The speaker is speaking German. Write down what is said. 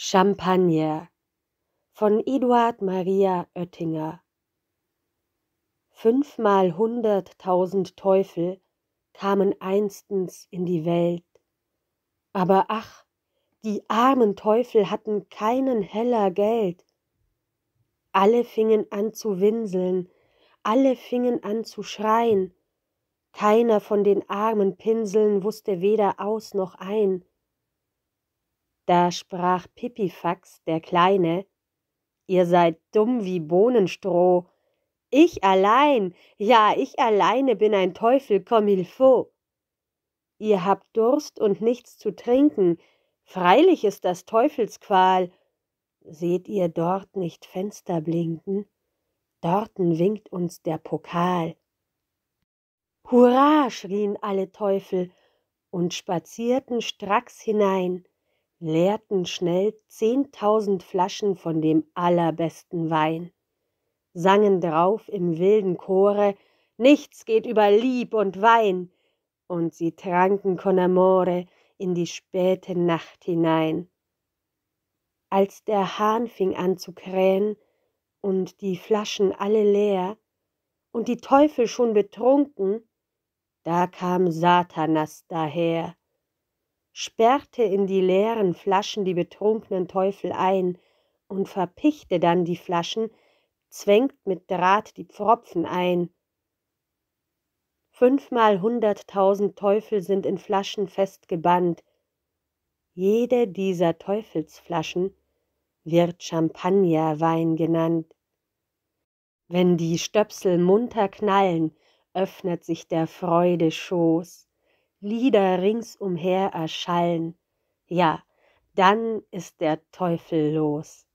Champagner von Eduard Maria Oettinger Fünfmal hunderttausend Teufel kamen einstens in die Welt, aber ach, die armen Teufel hatten keinen Heller Geld. Alle fingen an zu winseln, alle fingen an zu schreien, keiner von den armen Pinseln wußte weder aus noch ein, da sprach Pipifax, der Kleine, Ihr seid dumm wie Bohnenstroh. Ich allein, ja, ich alleine bin ein Teufel comme il faut. Ihr habt Durst und nichts zu trinken, freilich ist das Teufelsqual. Seht ihr dort nicht Fenster blinken? Dorten winkt uns der Pokal. Hurra! schrien alle Teufel und spazierten stracks hinein leerten schnell zehntausend Flaschen von dem allerbesten Wein, sangen drauf im wilden Chore Nichts geht über Lieb und Wein, und sie tranken con amore in die späte Nacht hinein. Als der Hahn fing an zu krähen und die Flaschen alle leer und die Teufel schon betrunken, da kam Satanas daher sperrte in die leeren Flaschen die betrunkenen Teufel ein und verpichte dann die Flaschen, zwängt mit Draht die Pfropfen ein. Fünfmal hunderttausend Teufel sind in Flaschen festgebannt. Jede dieser Teufelsflaschen wird Champagnerwein genannt. Wenn die Stöpsel munter knallen, öffnet sich der Freude Schoß. Lieder ringsumher erschallen, ja, dann ist der Teufel los.